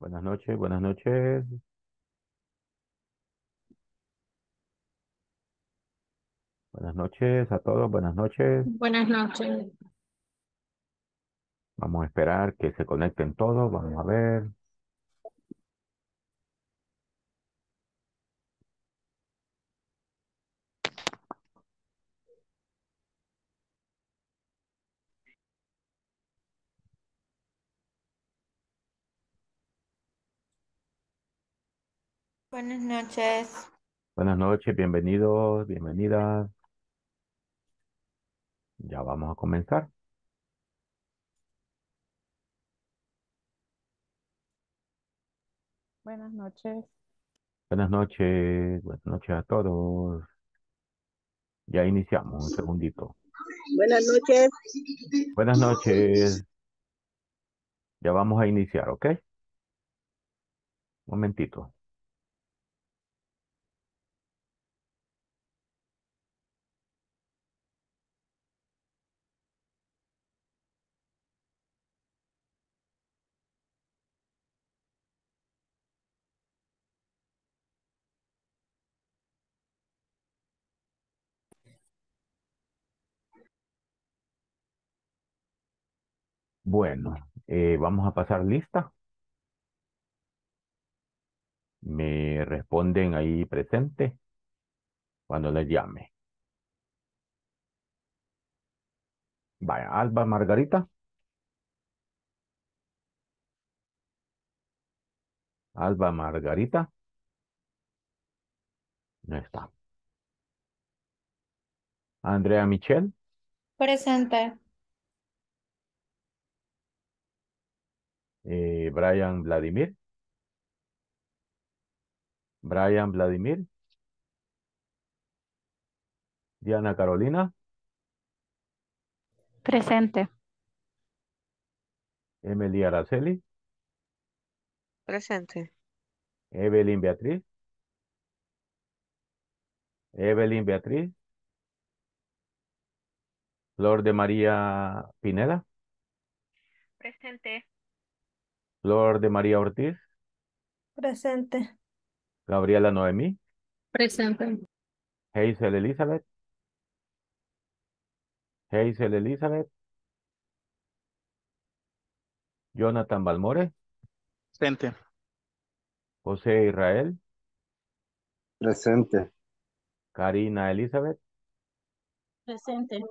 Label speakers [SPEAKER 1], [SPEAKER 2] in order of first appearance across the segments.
[SPEAKER 1] Buenas noches, buenas noches. Buenas noches a todos, buenas noches.
[SPEAKER 2] Buenas noches.
[SPEAKER 1] Vamos a esperar que se conecten todos, vamos a ver.
[SPEAKER 2] Buenas noches.
[SPEAKER 1] Buenas noches, bienvenidos, bienvenidas. Ya vamos a comenzar.
[SPEAKER 3] Buenas noches.
[SPEAKER 1] Buenas noches, buenas noches a todos. Ya iniciamos, un segundito.
[SPEAKER 3] Buenas noches. Buenas
[SPEAKER 1] noches. Ya vamos a iniciar, ¿ok? Un momentito. Bueno, eh, vamos a pasar lista. Me responden ahí presente cuando les llame. Vaya, Alba Margarita. Alba Margarita. No está. Andrea Michel.
[SPEAKER 2] Presente.
[SPEAKER 1] Eh, Brian Vladimir. Brian Vladimir. Diana Carolina.
[SPEAKER 2] Presente.
[SPEAKER 1] Emily Araceli.
[SPEAKER 2] Presente.
[SPEAKER 1] Evelyn Beatriz. Evelyn Beatriz. Flor de María Pinela.
[SPEAKER 2] Presente.
[SPEAKER 1] Flor de María Ortiz.
[SPEAKER 3] Presente.
[SPEAKER 1] Gabriela Noemí.
[SPEAKER 3] Presente.
[SPEAKER 1] Hazel Elizabeth. Hazel Elizabeth. Jonathan Balmore. Presente. José Israel. Presente. Karina Elizabeth. Presente.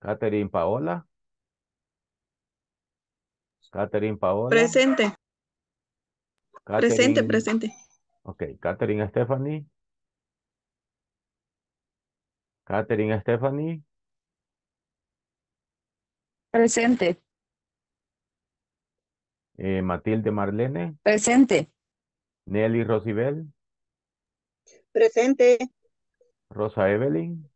[SPEAKER 1] Catherine Paola. Catherine Paola. Presente. presente, presente. Ok, Catherine Stephanie. Catherine Stephanie.
[SPEAKER 3] Presente.
[SPEAKER 1] Eh, Matilde Marlene.
[SPEAKER 3] Presente.
[SPEAKER 1] Nelly Rosibel.
[SPEAKER 3] Presente.
[SPEAKER 1] Rosa Evelyn.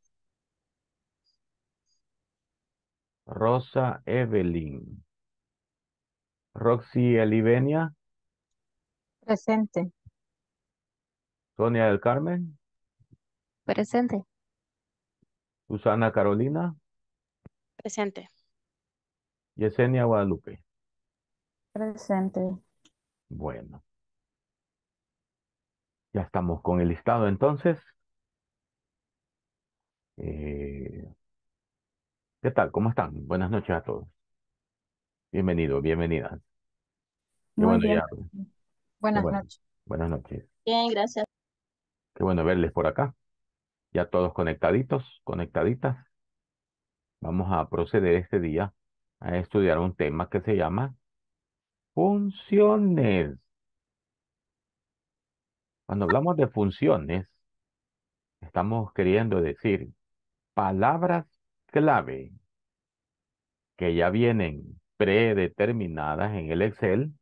[SPEAKER 1] Rosa Evelyn. Roxy Elivenia,
[SPEAKER 2] Presente.
[SPEAKER 1] Sonia del Carmen, Presente. Susana Carolina, Presente. Yesenia Guadalupe.
[SPEAKER 2] Presente.
[SPEAKER 1] Bueno. Ya estamos con el listado entonces. Eh, ¿qué tal? ¿Cómo están? Buenas noches a todos. Bienvenido, bienvenida. Buenas noches. buenas noches.
[SPEAKER 2] Bien, gracias.
[SPEAKER 1] Qué bueno verles por acá. Ya todos conectaditos, conectaditas. Vamos a proceder este día a estudiar un tema que se llama funciones. Cuando hablamos de funciones, estamos queriendo decir palabras clave que ya vienen predeterminadas en el Excel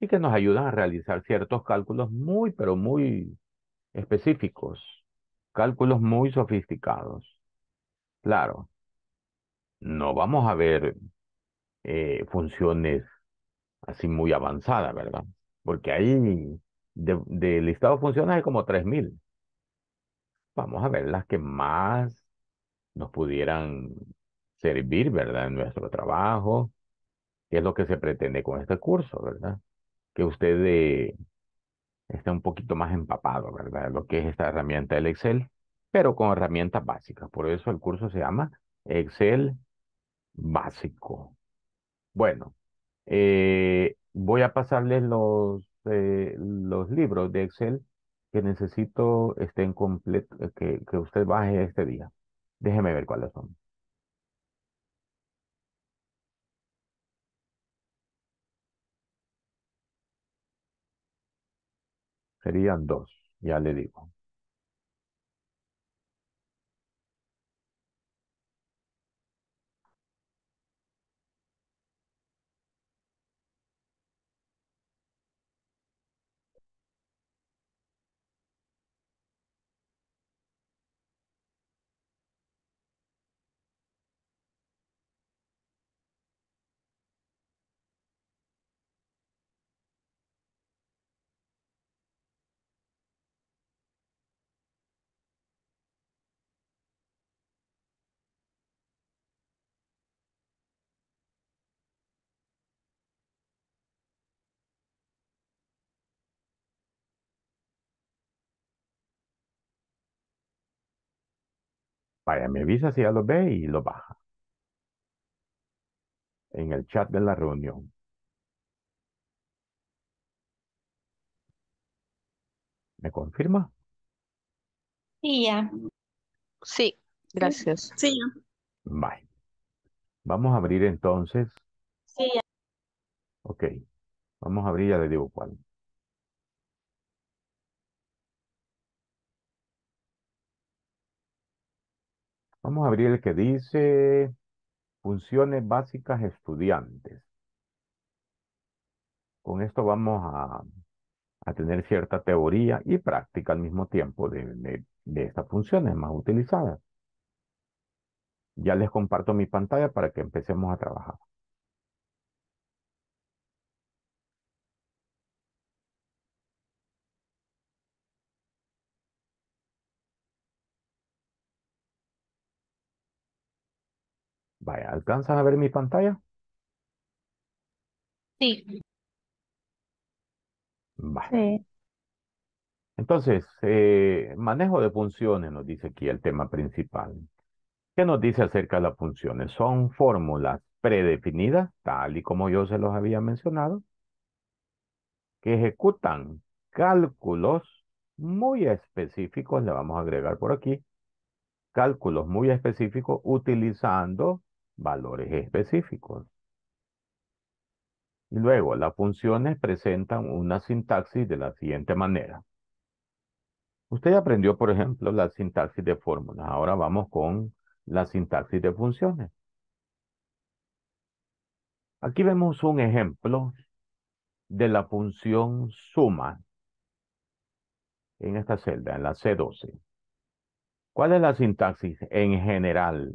[SPEAKER 1] y que nos ayudan a realizar ciertos cálculos muy, pero muy específicos, cálculos muy sofisticados. Claro, no vamos a ver eh, funciones así muy avanzadas, ¿verdad? Porque ahí de, de listado de funciones hay como 3.000. Vamos a ver las que más nos pudieran servir, ¿verdad? En nuestro trabajo, que es lo que se pretende con este curso, ¿verdad? Que usted eh, esté un poquito más empapado, ¿verdad? Lo que es esta herramienta del Excel, pero con herramientas básicas. Por eso el curso se llama Excel básico. Bueno, eh, voy a pasarles los, eh, los libros de Excel que necesito estén completos, que, que usted baje este día. Déjeme ver cuáles son. Serían dos, ya le digo. Vaya, me avisa si ya lo ve y lo baja. En el chat de la reunión. ¿Me confirma?
[SPEAKER 2] Sí, ya. Sí, gracias. Sí, ya.
[SPEAKER 1] Vamos a abrir entonces. Sí, ya. Ok. Vamos a abrir, ya le digo cuál. Vamos a abrir el que dice funciones básicas estudiantes. Con esto vamos a, tener cierta teoría y práctica al mismo tiempo de estas funciones más utilizadas. Ya les comparto mi pantalla para que empecemos a trabajar. Vaya, ¿alcanzan a ver mi pantalla?
[SPEAKER 2] Sí.
[SPEAKER 3] Vale.
[SPEAKER 1] Entonces, eh, manejo de funciones nos dice aquí el tema principal. ¿Qué nos dice acerca de las funciones? Son fórmulas predefinidas, tal y como yo se los había mencionado, que ejecutan cálculos muy específicos, le vamos a agregar por aquí, cálculos muy específicos utilizando valores específicos. Y luego, las funciones presentan una sintaxis de la siguiente manera. Usted aprendió, por ejemplo, la sintaxis de fórmulas. Ahora vamos con la sintaxis de funciones. Aquí vemos un ejemplo de la función suma en esta celda, en la C12. ¿Cuál es la sintaxis en general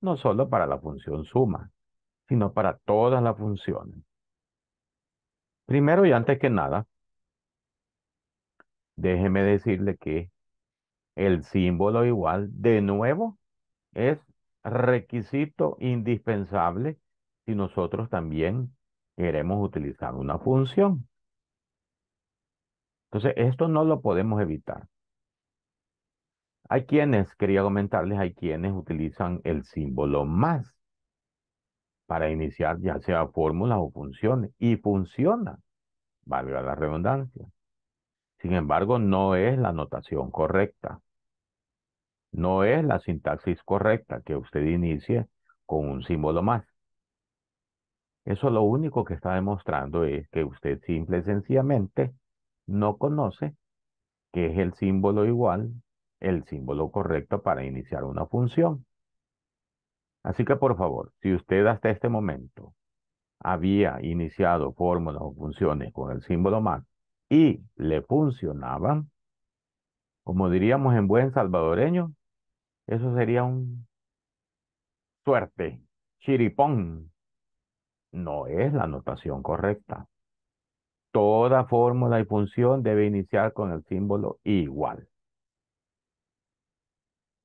[SPEAKER 1] no solo para la función suma, sino para todas las funciones. Primero y antes que nada, déjeme decirle que el símbolo igual, de nuevo, es requisito indispensable si nosotros también queremos utilizar una función. Entonces, esto no lo podemos evitar. Hay quienes, quería comentarles, hay quienes utilizan el símbolo más para iniciar ya sea fórmula o funciones y funciona, valga la redundancia. Sin embargo, no es la notación correcta. No es la sintaxis correcta que usted inicie con un símbolo más. Eso lo único que está demostrando es que usted simple y sencillamente no conoce qué es el símbolo igual, el símbolo correcto para iniciar una función. Así que por favor, si usted hasta este momento había iniciado fórmulas o funciones con el símbolo más y le funcionaban, como diríamos en buen salvadoreño, eso sería un suerte, chiripón. No es la notación correcta. Toda fórmula y función debe iniciar con el símbolo igual.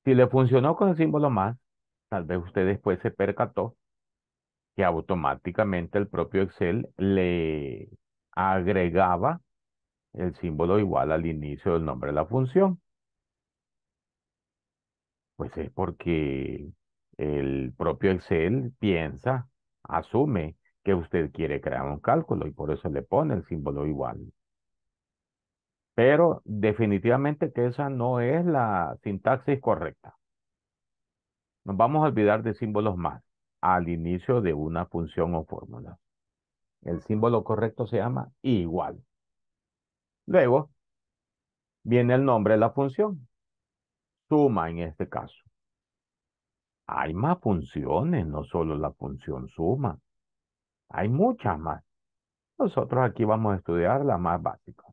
[SPEAKER 1] Si le funcionó con el símbolo más, tal vez usted después se percató que automáticamente el propio Excel le agregaba el símbolo igual al inicio del nombre de la función. Pues es porque el propio Excel piensa, asume que usted quiere crear un cálculo y por eso le pone el símbolo igual pero definitivamente que esa no es la sintaxis correcta. Nos vamos a olvidar de símbolos más al inicio de una función o fórmula. El símbolo correcto se llama igual. Luego viene el nombre de la función. Suma en este caso. Hay más funciones, no solo la función suma. Hay muchas más. Nosotros aquí vamos a estudiar la más básica.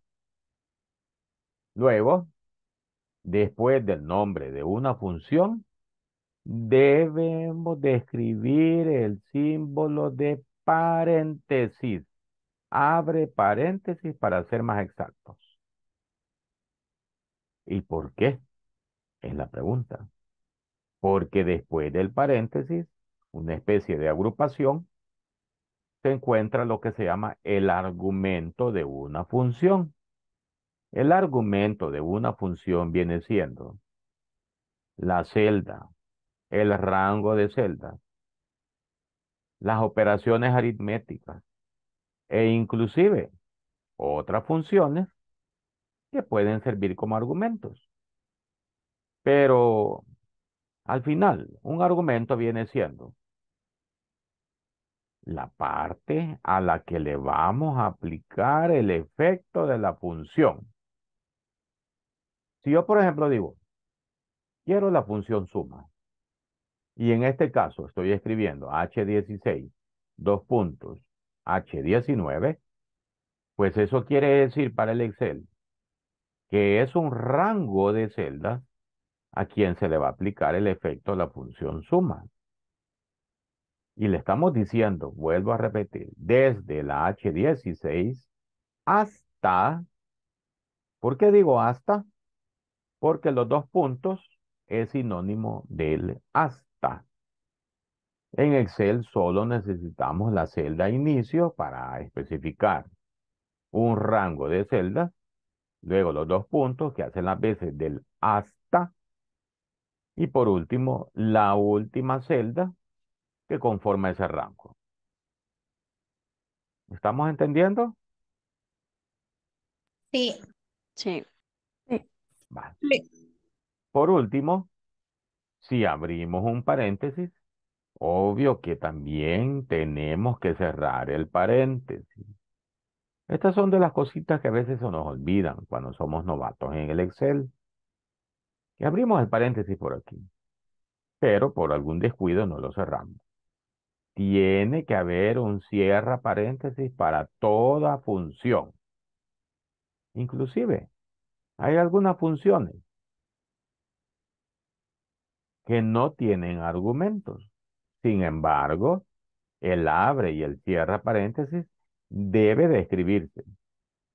[SPEAKER 1] Luego, después del nombre de una función, debemos describir el símbolo de paréntesis. Abre paréntesis para ser más exactos. ¿Y por qué? Es la pregunta. Porque después del paréntesis, una especie de agrupación, se encuentra lo que se llama el argumento de una función. El argumento de una función viene siendo la celda, el rango de celda, las operaciones aritméticas e inclusive otras funciones que pueden servir como argumentos. Pero al final, un argumento viene siendo la parte a la que le vamos a aplicar el efecto de la función. Si yo, por ejemplo, digo, quiero la función suma, y en este caso estoy escribiendo H16, dos puntos, H19, pues eso quiere decir para el Excel que es un rango de celdas a quien se le va a aplicar el efecto de la función suma. Y le estamos diciendo, vuelvo a repetir, desde la H16 hasta, ¿por qué digo hasta? porque los dos puntos es sinónimo del hasta. En Excel solo necesitamos la celda inicio para especificar un rango de celdas, luego los dos puntos que hacen las veces del hasta, y por último la última celda que conforma ese rango. ¿Estamos entendiendo?
[SPEAKER 2] Sí. Sí.
[SPEAKER 1] Por último, si abrimos un paréntesis, obvio que también tenemos que cerrar el paréntesis. Estas son de las cositas que a veces se nos olvidan cuando somos novatos en el Excel. Y abrimos el paréntesis por aquí, pero por algún descuido no lo cerramos. Tiene que haber un cierra paréntesis para toda función. Inclusive, hay algunas funciones que no tienen argumentos. Sin embargo, el abre y el cierra paréntesis debe describirse,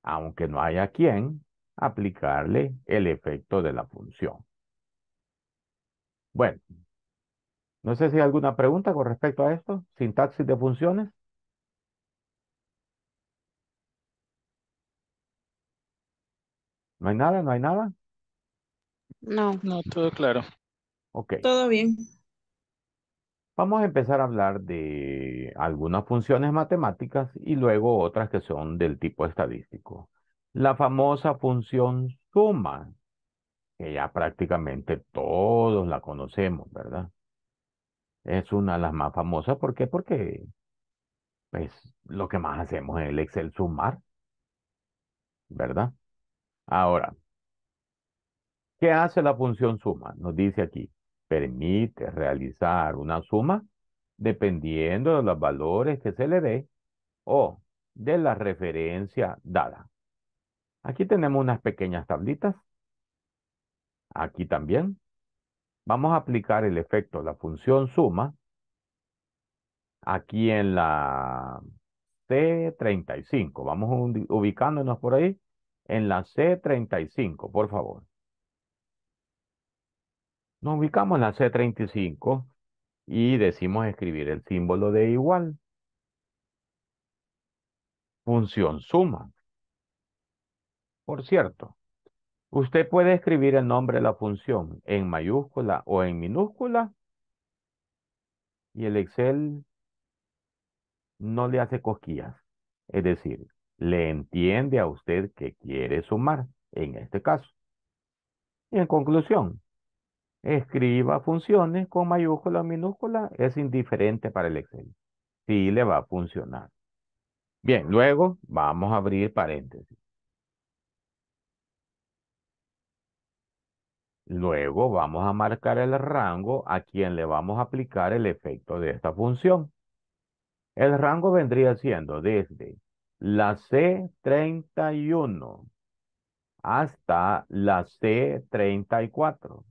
[SPEAKER 1] aunque no haya quien aplicarle el efecto de la función. Bueno, no sé si hay alguna pregunta con respecto a esto, sintaxis de funciones. ¿No hay nada? ¿No hay nada?
[SPEAKER 3] No. No, todo claro. Ok. Todo bien.
[SPEAKER 1] Vamos a empezar a hablar de algunas funciones matemáticas y luego otras que son del tipo estadístico. La famosa función suma, que ya prácticamente todos la conocemos, ¿verdad? Es una de las más famosas. ¿Por qué? Porque pues, lo que más hacemos en el Excel sumar, ¿verdad? Ahora, ¿qué hace la función suma? Nos dice aquí, permite realizar una suma dependiendo de los valores que se le dé o de la referencia dada. Aquí tenemos unas pequeñas tablitas. Aquí también. Vamos a aplicar el efecto, la función suma, aquí en la C35. Vamos ubicándonos por ahí en la C35, por favor. Nos ubicamos en la C35 y decimos escribir el símbolo de igual. Función suma. Por cierto, usted puede escribir el nombre de la función en mayúscula o en minúscula y el Excel no le hace cosquillas. Es decir, le entiende a usted que quiere sumar, en este caso. Y en conclusión, escriba funciones con mayúscula o minúscula, es indiferente para el Excel. Sí le va a funcionar. Bien, luego vamos a abrir paréntesis. Luego vamos a marcar el rango a quien le vamos a aplicar el efecto de esta función. El rango vendría siendo desde la C31 hasta la C34.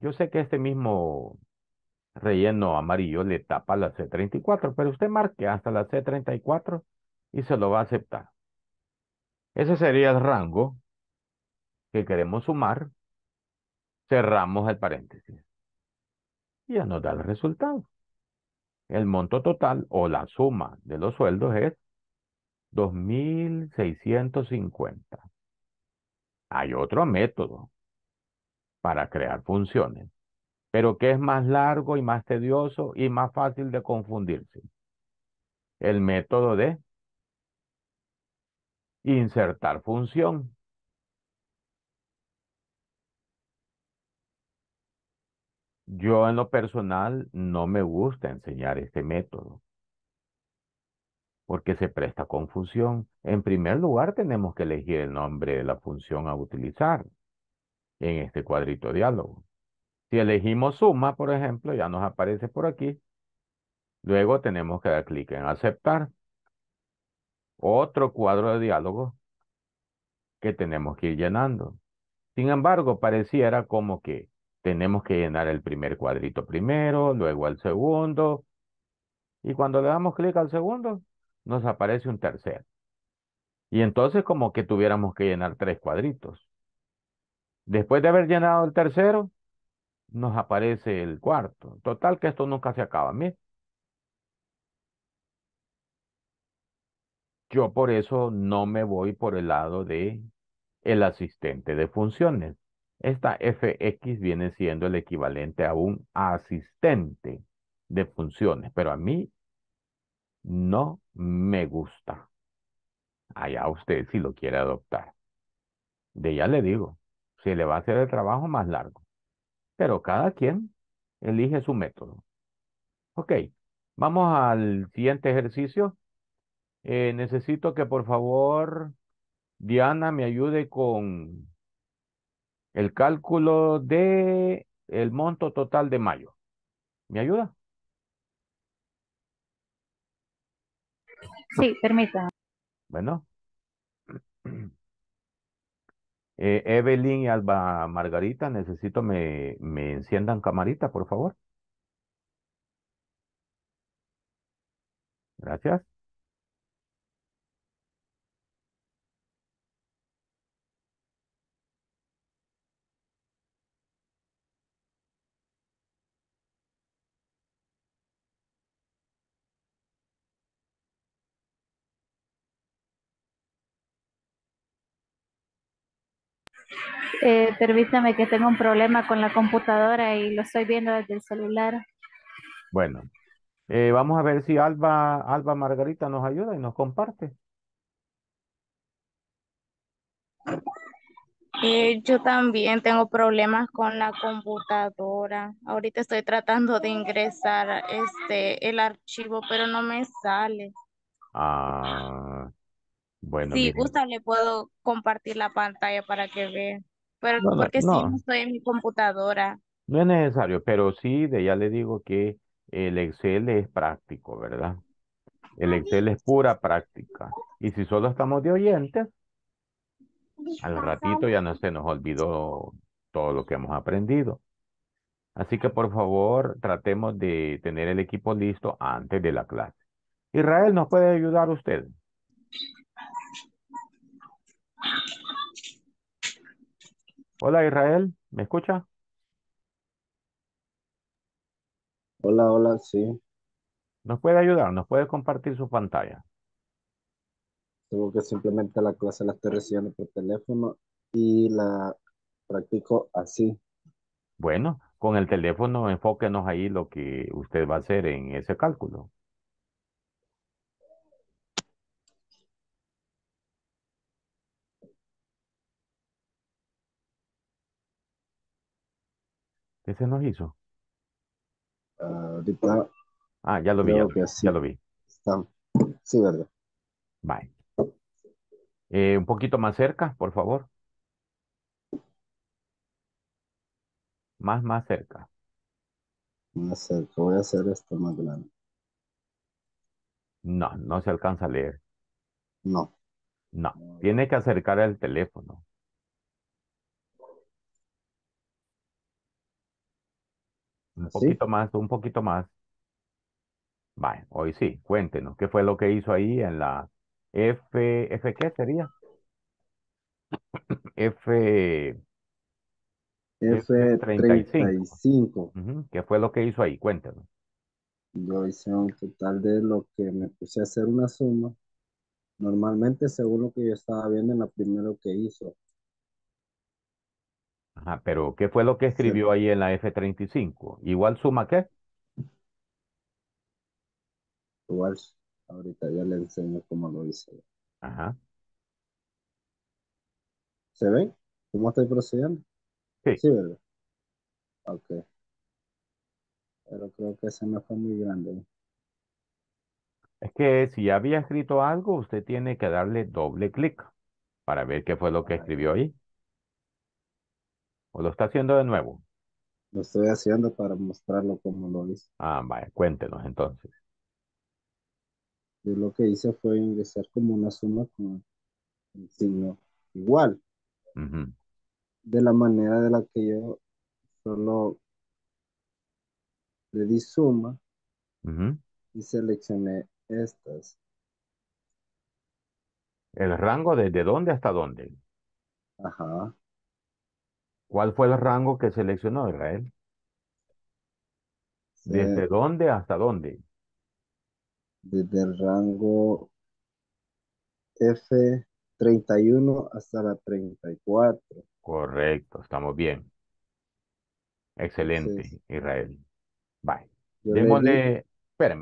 [SPEAKER 1] Yo sé que este mismo relleno amarillo le tapa la C34, pero usted marque hasta la C34 y se lo va a aceptar. Ese sería el rango que queremos sumar. Cerramos el paréntesis. Y ya nos da el resultado. El monto total o la suma de los sueldos es 2.650. Hay otro método para crear funciones, pero que es más largo y más tedioso y más fácil de confundirse. El método de insertar función. Yo en lo personal no me gusta enseñar este método porque se presta confusión. En primer lugar, tenemos que elegir el nombre de la función a utilizar en este cuadrito diálogo. Si elegimos suma, por ejemplo, ya nos aparece por aquí. Luego tenemos que dar clic en aceptar. Otro cuadro de diálogo que tenemos que ir llenando. Sin embargo, pareciera como que tenemos que llenar el primer cuadrito primero, luego el segundo. Y cuando le damos clic al segundo, nos aparece un tercero. Y entonces como que tuviéramos que llenar tres cuadritos. Después de haber llenado el tercero, nos aparece el cuarto. Total que esto nunca se acaba. mí. Yo por eso no me voy por el lado de el asistente de funciones. Esta fx viene siendo el equivalente a un asistente de funciones, pero a mí no me gusta. Allá usted si lo quiere adoptar. De ya le digo, se le va a hacer el trabajo más largo. Pero cada quien elige su método. Ok, vamos al siguiente ejercicio. Eh, necesito que por favor Diana me ayude con el cálculo de el monto total de mayo. ¿Me ayuda?
[SPEAKER 2] Sí, permita
[SPEAKER 1] Bueno. Eh, Evelyn y Alba Margarita, necesito me, me enciendan camarita, por favor. Gracias.
[SPEAKER 2] Eh, permítame que tengo un problema con la computadora y lo estoy viendo desde el celular.
[SPEAKER 1] Bueno, eh, vamos a ver si Alba, Alba Margarita nos ayuda y nos comparte.
[SPEAKER 2] Eh, yo también tengo problemas con la computadora. Ahorita estoy tratando de ingresar este el archivo, pero no me sale.
[SPEAKER 1] Ah, bueno. Si
[SPEAKER 2] gusta, le puedo compartir la pantalla para que vea. Pero no, porque estoy en mi computadora.
[SPEAKER 1] No es necesario, pero sí, de ya le digo que el Excel es práctico, ¿verdad? El Excel es pura práctica. Y si solo estamos de oyentes, al ratito ya no se nos olvidó todo lo que hemos aprendido. Así que por favor, tratemos de tener el equipo listo antes de la clase. Israel, ¿nos puede ayudar usted? Hola Israel, ¿me escucha? Hola, hola, sí. ¿Nos puede ayudar? ¿Nos puede compartir su pantalla?
[SPEAKER 2] Tengo que simplemente la clase la estoy recibiendo por teléfono y la practico así.
[SPEAKER 1] Bueno, con el teléfono enfóquenos ahí lo que usted va a hacer en ese cálculo. ¿Qué se nos hizo? Ah, ah, ya lo vi, ya, lo, vi, sí. verdad. Bye. Eh, un poquito más cerca, por favor. Más, más cerca. Más cerca. Voy a hacer esto más grande. No, no se alcanza a leer. No. No, tiene que acercar el teléfono. Un poquito más, un poquito más. Bueno, hoy sí, cuéntenos, ¿qué fue lo que hizo ahí en la F, F qué sería? F... F35. ¿Qué fue lo que hizo ahí? Cuéntenos.
[SPEAKER 2] Yo hice un total de lo que me puse a hacer una suma. Normalmente, según lo que yo estaba viendo en la primera que hizo,
[SPEAKER 1] Ajá, pero ¿qué fue lo que escribió ahí en la F-35? ¿Igual suma qué?
[SPEAKER 4] Igual, ahorita ya le enseño cómo lo hice. Ajá. ¿Se ven? ¿Cómo estoy procediendo?
[SPEAKER 1] Sí. Sí, ¿verdad?
[SPEAKER 2] Ok. Pero creo que ese me fue muy grande.
[SPEAKER 1] Es que si ya había escrito algo, usted tiene que darle doble clic para ver qué fue lo que escribió ahí. ¿O lo está haciendo de nuevo? Lo estoy haciendo para mostrarlo como lo hice. Ah, vale. cuéntenos entonces. Yo lo que hice fue ingresar como una suma
[SPEAKER 2] con el signo igual. De la manera de la que yo solo le di suma y seleccioné estas.
[SPEAKER 1] ¿El rango desde dónde hasta dónde? Ajá. ¿Cuál fue el rango que seleccionó Israel? ¿Desde dónde hasta dónde?
[SPEAKER 4] Desde el rango F31 hasta la 34.
[SPEAKER 1] Correcto, estamos bien. Excelente, Israel. Bye. Démosle.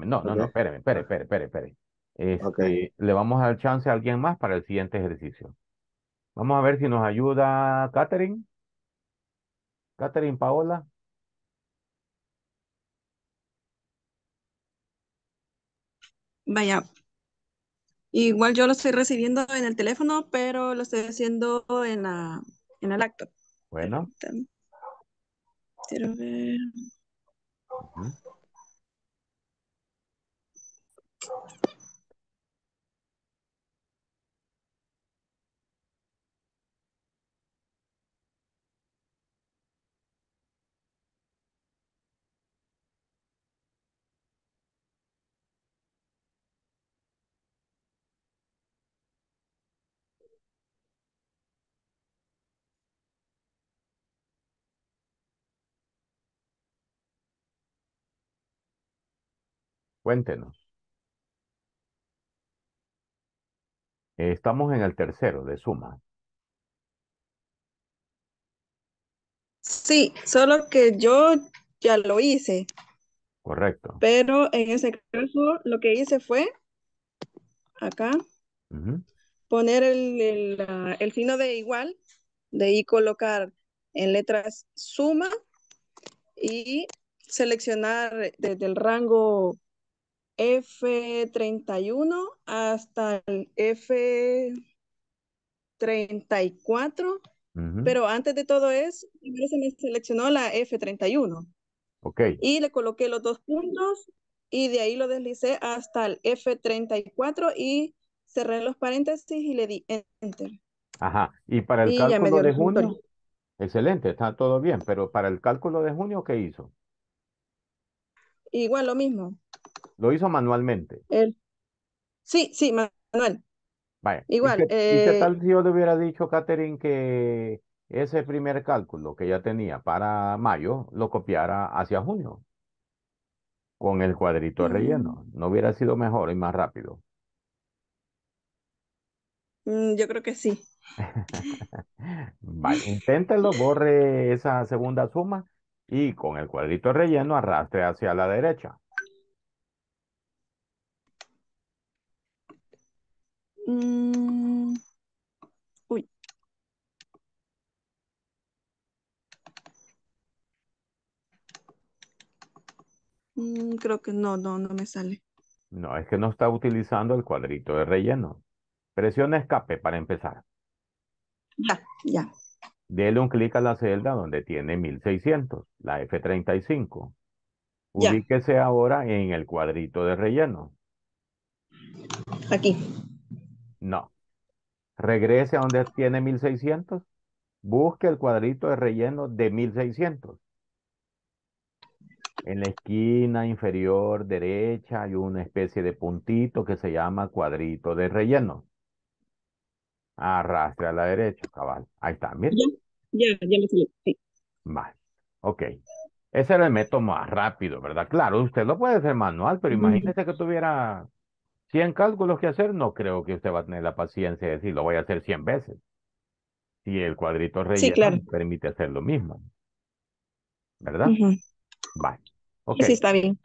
[SPEAKER 1] no, no, no, espérame, espérame, espérenme, espérame. Este, le vamos a dar chance a alguien más para el siguiente ejercicio. Vamos a ver si nos ayuda Catherine. Catherine Paola.
[SPEAKER 3] Vaya. Igual yo lo estoy recibiendo en el teléfono, pero lo estoy haciendo en la, en Bueno.
[SPEAKER 1] Cuéntenos. Eh, estamos en el tercero de suma.
[SPEAKER 3] Sí, solo que yo ya lo hice. Correcto. Pero en ese caso lo que hice fue acá poner el, el, de igual, de ahí colocar en letras suma y seleccionar desde el rango F31 hasta el F34, pero antes de todo eso, se me seleccionó la F31. Ok. Y le coloqué los dos puntos y de ahí lo deslicé hasta el F34 y cerré los paréntesis y le di Enter.
[SPEAKER 1] Ajá, y para el cálculo de junio, excelente, está todo bien, pero para el cálculo de junio, ¿qué hizo?
[SPEAKER 3] Igual lo mismo.
[SPEAKER 1] ¿Lo hizo manualmente?
[SPEAKER 3] él Sí, sí, manual.
[SPEAKER 1] Vaya. Igual. ¿Y qué, eh, tal si yo le hubiera dicho, Catherine, que ese primer cálculo que ya tenía para mayo lo copiara hacia junio? Con el cuadrito relleno. Mm. ¿No hubiera sido mejor y más rápido?
[SPEAKER 3] Mm, yo creo que sí.
[SPEAKER 1] vale, inténtelo, borre esa segunda suma y con el cuadrito relleno arrastre hacia la derecha.
[SPEAKER 3] Mm, uy. Mm, creo que no, no, no me sale.
[SPEAKER 1] No, es que no está utilizando el cuadrito de relleno. Presiona escape para empezar.
[SPEAKER 3] Ya, ya.
[SPEAKER 1] Dele un clic a la celda donde tiene 1600, la F35. Ubíquese ahora en el cuadrito de relleno. Aquí. No. Regrese a donde tiene 1600. Busque el cuadrito de relleno de 1600. En la esquina inferior derecha hay una especie de puntito que se llama cuadrito de relleno. Arrastre a la derecha, cabal. Ahí está, mira. Ya, ya, ya me salió. Vale. Ok. Ese era el método más rápido, ¿verdad? Claro, usted lo puede hacer manual, pero imagínese que tuviera 100 cálculos que hacer, no creo que usted va a tener la paciencia de decir, lo voy a hacer 100 veces. Y el cuadrito relleno permite hacer lo mismo. ¿Verdad? Vale. Okay. Sí, está bien.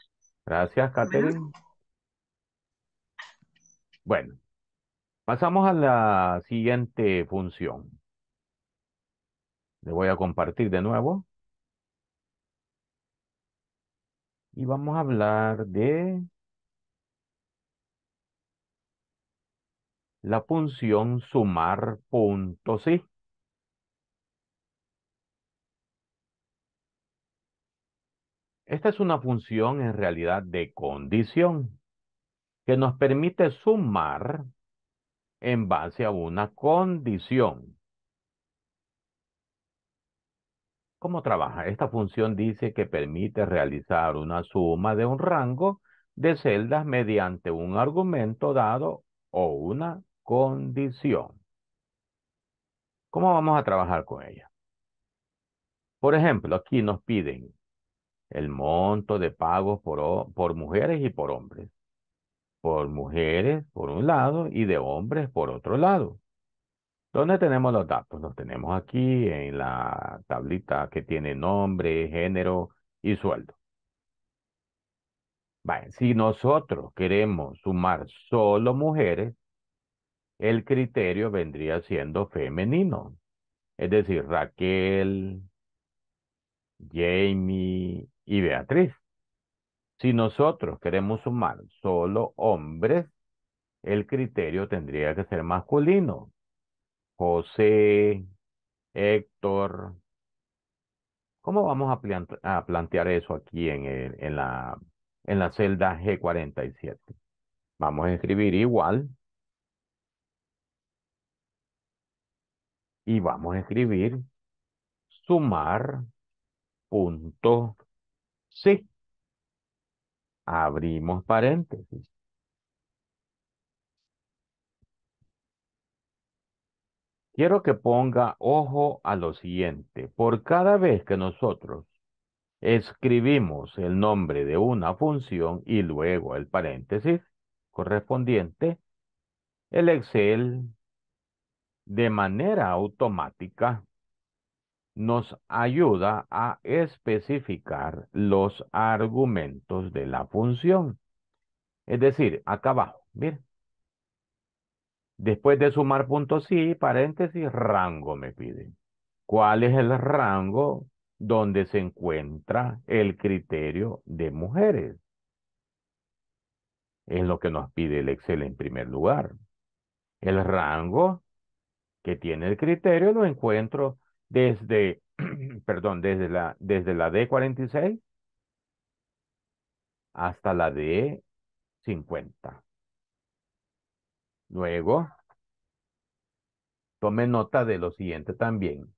[SPEAKER 1] Gracias, Catherine. Bueno, Pasamos a la siguiente función. Le voy a compartir de nuevo. Y vamos a hablar de la función sumar punto Esta es una función en realidad de condición que nos permite sumar en base a una condición. ¿Cómo trabaja? Esta función dice que permite realizar una suma de un rango de celdas mediante un argumento dado o una condición. ¿Cómo vamos a trabajar con ella? Por ejemplo, aquí nos piden el monto de pagos por, por mujeres y por hombres por mujeres por un lado y de hombres por otro lado. ¿Dónde tenemos los datos? Los tenemos aquí en la tablita que tiene nombre, género y sueldo. si nosotros queremos sumar solo mujeres, el criterio vendría siendo femenino. Es decir, Raquel, Jamie y Beatriz. Si nosotros queremos sumar solo hombres, el criterio tendría que ser masculino. José, Héctor. ¿Cómo vamos a, plantear eso aquí en, la, en la celda G47? Vamos a escribir igual. Y vamos a escribir sumar punto C. Abrimos paréntesis. Quiero que ponga ojo a lo siguiente. Por cada vez que nosotros escribimos el nombre de una función y luego el paréntesis correspondiente, el Excel de manera automática nos ayuda a especificar los argumentos de la función. Es decir, acá abajo, mire. Después de sumar punto sí, paréntesis, rango me pide. ¿Cuál es el rango donde se encuentra el criterio de mujeres? Es lo que nos pide el Excel en primer lugar. El rango que tiene el criterio lo encuentro desde, desde la, desde la D46 hasta la D50. Luego, tome nota de lo siguiente también.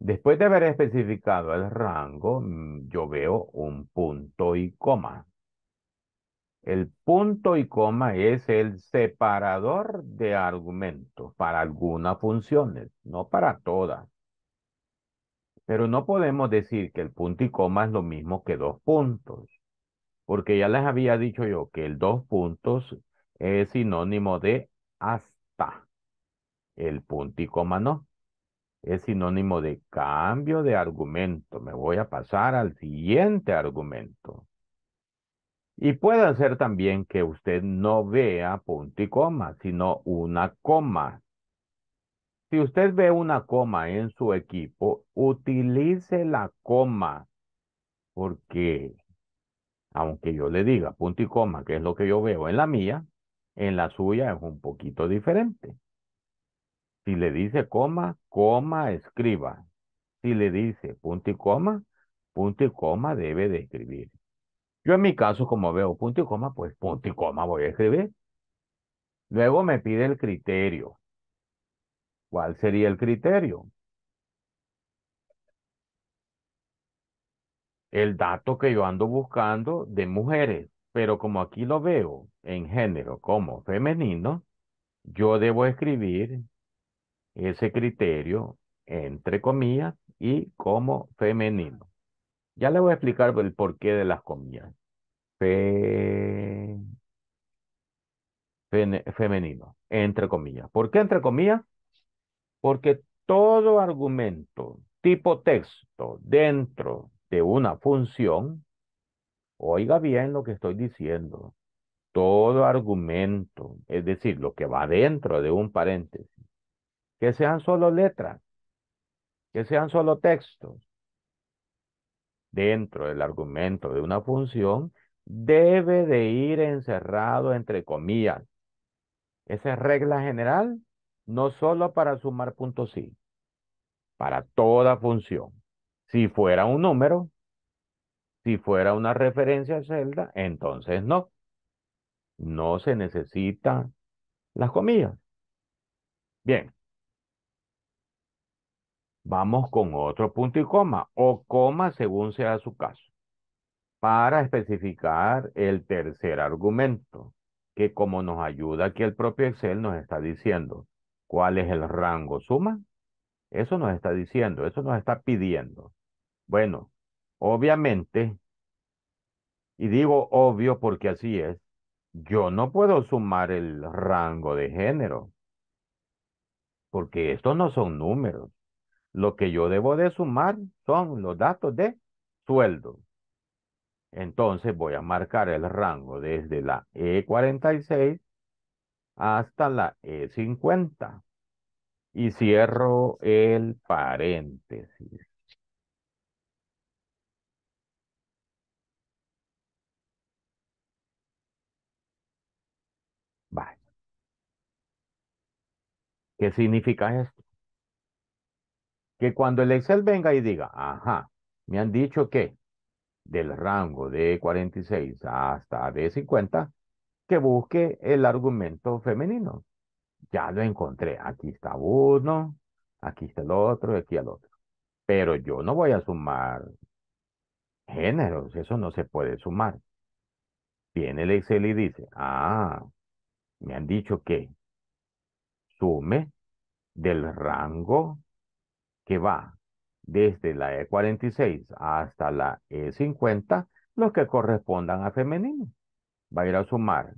[SPEAKER 1] Después de haber especificado el rango, mm, yo veo un punto y coma. El punto y coma es el separador de argumentos para algunas funciones, no para todas. Pero no podemos decir que el punto y coma es lo mismo que dos puntos, porque ya les había dicho yo que el dos puntos es sinónimo de hasta. El punto y coma no. Es sinónimo de cambio de argumento. Me voy a pasar al siguiente argumento. Y puede ser también que usted no vea punto y coma, sino una coma si usted ve una coma en su equipo, utilice la coma, porque aunque yo le diga punto y coma, que es lo que yo veo en la mía, en la suya es un poquito diferente. Si le dice coma, coma, escriba. Si le dice punto y coma, punto y coma debe de escribir. Yo en mi caso, como veo punto y coma, pues punto y coma voy a escribir. Luego me pide el criterio. ¿Cuál sería el criterio? El dato que yo ando buscando de mujeres, pero como aquí lo veo en género como femenino, yo debo escribir ese criterio entre comillas y como femenino. Ya le voy a explicar el porqué de las comillas. Femenino, entre comillas. ¿Por qué entre comillas? Porque todo argumento tipo texto dentro de una función, oiga bien lo que estoy diciendo, todo argumento, es decir, lo que va dentro de un paréntesis, que sean solo letras, que sean solo textos, dentro del argumento de una función, debe de ir encerrado entre comillas. Esa es regla general no solo para sumar puntos sí, para toda función. Si fuera un número, si fuera una referencia a celda, entonces no. No se necesitan las comillas. Bien. Vamos con otro punto y coma, o coma según sea su caso, para especificar el tercer argumento, que como nos ayuda aquí el propio Excel nos está diciendo, ¿Cuál es el rango? ¿Suma? Eso nos está diciendo, eso nos está pidiendo. Bueno, obviamente, y digo obvio porque así es, yo no puedo sumar el rango de género, porque estos no son números. Lo que yo debo de sumar son los datos de sueldo. Entonces voy a marcar el rango desde la E46 hasta la E50. Y cierro el paréntesis. Vale. ¿Qué significa esto? Que cuando el Excel venga y diga, ajá, me han dicho que del rango de 46 e hasta de 50 que busque el argumento femenino. Ya lo encontré. Aquí está uno, aquí está el otro, aquí el otro. Pero yo no voy a sumar géneros, eso no se puede sumar. Viene el Excel y dice, ah, me han dicho que sume del rango que va desde la E46 hasta la E50 los que correspondan a femenino va a ir a sumar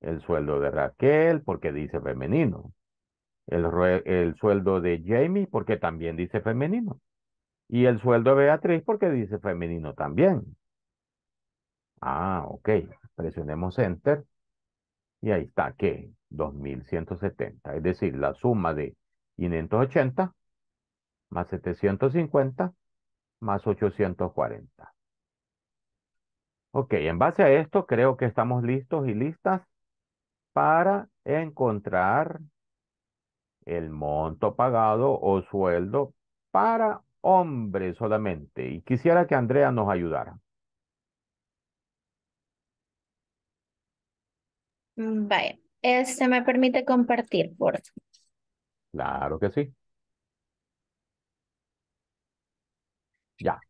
[SPEAKER 1] el sueldo de Raquel porque dice femenino, el, sueldo de Jamie porque también dice femenino, y el sueldo de Beatriz porque dice femenino también. Ah, ok, presionemos enter y ahí está que 2170, es decir, la suma de 580 más 750 más 840. Ok, en base a esto creo que estamos listos y listas para encontrar el monto pagado o sueldo para hombres solamente. Y quisiera que Andrea nos ayudara.
[SPEAKER 2] Vaya, ¿se este, me permite compartir, por
[SPEAKER 1] Claro que sí. Ya.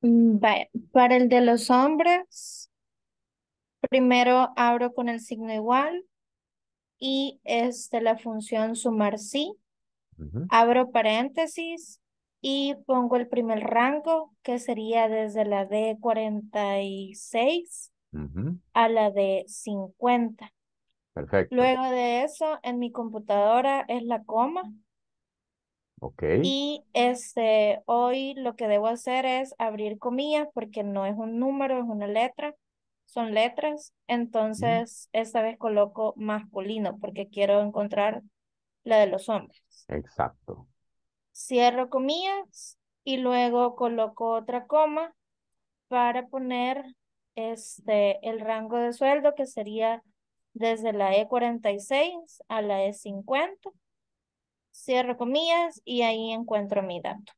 [SPEAKER 2] Mm, para el de los hombres, primero abro con el signo igual y es de la función sumar sí. Abro paréntesis y pongo el primer rango que sería desde la de 46 a la de 50. Luego de eso, en mi computadora es la coma y este, hoy lo que debo hacer es abrir comillas porque no es un número, es una letra, son letras. Entonces, esta vez coloco masculino porque quiero encontrar la de los hombres.
[SPEAKER 1] Exacto.
[SPEAKER 2] Cierro comillas y luego coloco otra coma para poner este, el rango de sueldo que sería desde la E46 a la E50 cierro comillas y ahí encuentro mi dato.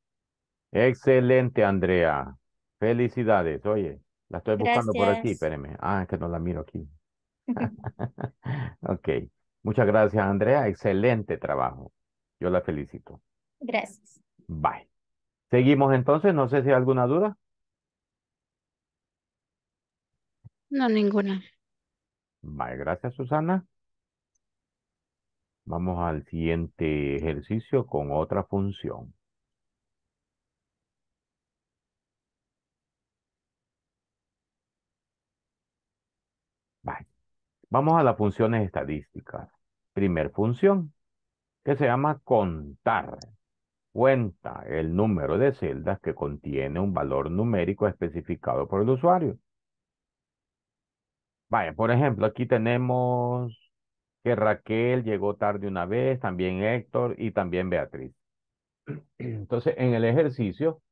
[SPEAKER 1] Excelente, Andrea. Felicidades. Oye, la estoy buscando por aquí, espéreme. Ah, que no la miro aquí. ok. Muchas gracias, Andrea. Excelente trabajo. Yo la felicito.
[SPEAKER 2] Gracias.
[SPEAKER 1] Bye. Seguimos entonces. No sé si hay alguna duda.
[SPEAKER 2] No, ninguna.
[SPEAKER 1] Bye. Gracias, Susana. Vamos al siguiente ejercicio con otra función. Vamos a las funciones estadísticas. Primer función, que se llama contar. Cuenta el número de celdas que contiene un valor numérico especificado por el usuario. Vaya, por ejemplo, aquí tenemos que Raquel llegó tarde una vez, también Héctor y también Beatriz. Entonces, en el ejercicio,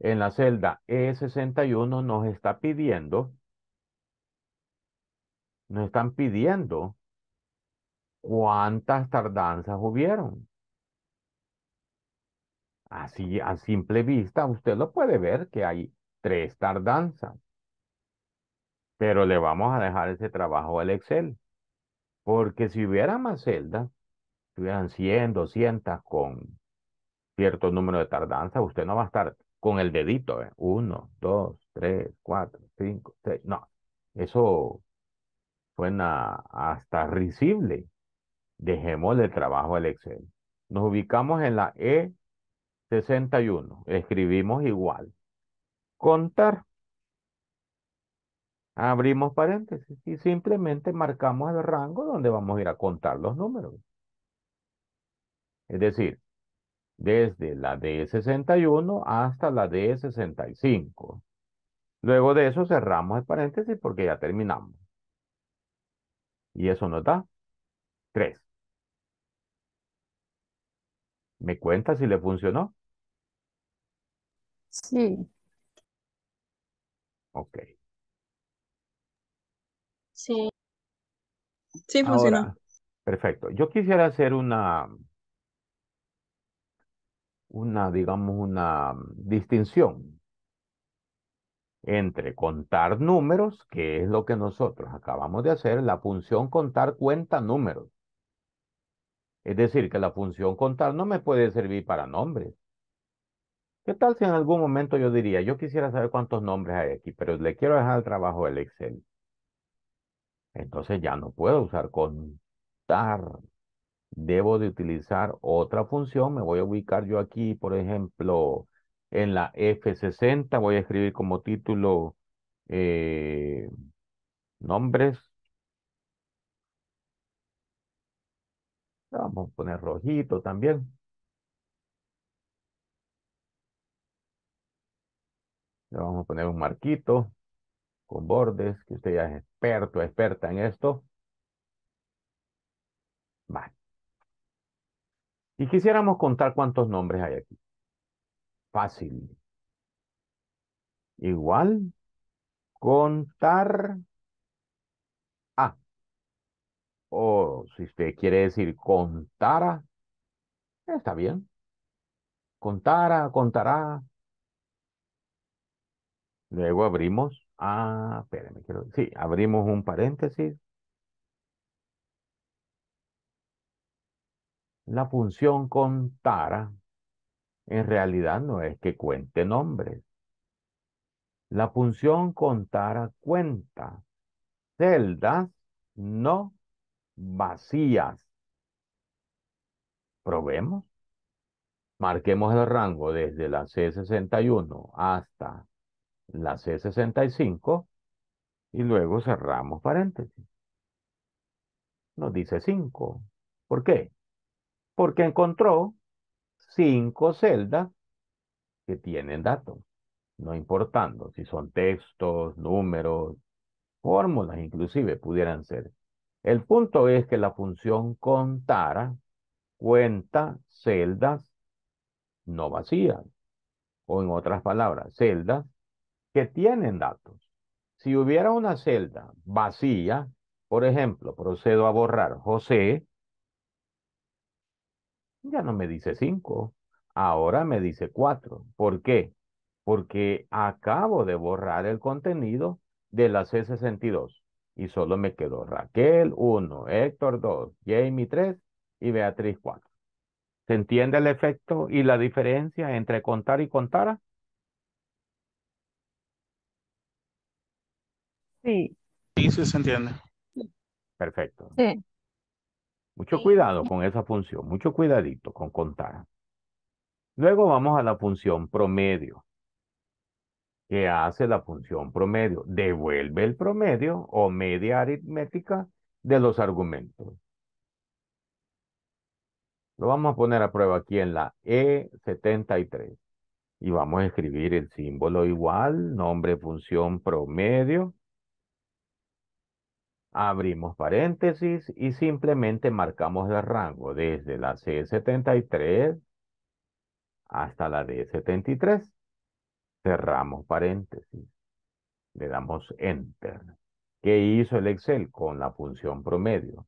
[SPEAKER 1] en la celda E61 nos está pidiendo, nos están pidiendo cuántas tardanzas hubieron. Así, a simple vista, usted lo puede ver que hay tres tardanzas. Pero le vamos a dejar ese trabajo al Excel. Porque si hubiera más celdas, si hubieran 100, 200 con cierto número de tardanza, usted no va a estar con el dedito, ¿eh? Uno, dos, tres, cuatro, cinco, seis. No, eso suena hasta risible. Dejemos el trabajo al Excel. Nos ubicamos en la E61. Escribimos igual. Contar. Abrimos paréntesis y simplemente marcamos el rango donde vamos a ir a contar los números. Es decir, desde la D61 hasta la D65. Luego de eso cerramos el paréntesis porque ya terminamos. Y eso nos da 3. ¿Me cuenta si le funcionó? Sí. Ok.
[SPEAKER 2] Sí,
[SPEAKER 3] sí funcionó.
[SPEAKER 1] perfecto. Yo quisiera hacer una, una, digamos, una distinción entre contar números, que es lo que nosotros acabamos de hacer, la función contar cuenta números. Es decir, que la función contar no me puede servir para nombres. ¿Qué tal si en algún momento yo diría, yo quisiera saber cuántos nombres hay aquí, pero le quiero dejar el trabajo del Excel? Entonces ya no puedo usar contar. Debo de utilizar otra función. Me voy a ubicar yo aquí, por ejemplo, en la F60. Voy a escribir como título eh, nombres. Vamos a poner rojito también. Le vamos a poner un marquito con bordes, que usted ya es experto, experta en esto. Vale. Y quisiéramos contar cuántos nombres hay aquí. Fácil. Igual, contar a. O si usted quiere decir contara, está bien. Contara, contará. Luego abrimos Ah, espérenme, quiero... Sí, abrimos un paréntesis. La función contara en realidad no es que cuente nombres. La función contara cuenta celdas no vacías. Probemos. Marquemos el rango desde la C61 hasta la C65 y luego cerramos paréntesis. Nos dice 5. ¿Por qué? Porque encontró 5 celdas que tienen datos, no importando si son textos, números, fórmulas inclusive pudieran ser. El punto es que la función contara cuenta celdas no vacías, o en otras palabras, celdas tienen datos. Si hubiera una celda vacía, por ejemplo, procedo a borrar José, ya no me dice 5, ahora me dice 4. ¿Por qué? Porque acabo de borrar el contenido de la C62 y solo me quedó Raquel 1, Héctor 2, Jamie 3 y Beatriz 4. ¿Se entiende el efecto y la diferencia entre contar y contar? Sí. Sí, se entiende. Perfecto. Sí. Mucho cuidado con esa función, mucho cuidadito con contar. Luego vamos a la función promedio. ¿Qué hace la función promedio? Devuelve el promedio o media aritmética de los argumentos. Lo vamos a poner a prueba aquí en la E73. Y vamos a escribir el símbolo igual, nombre función promedio abrimos paréntesis y simplemente marcamos el rango desde la C73 hasta la D73. Cerramos paréntesis. Le damos Enter. ¿Qué hizo el Excel con la función promedio?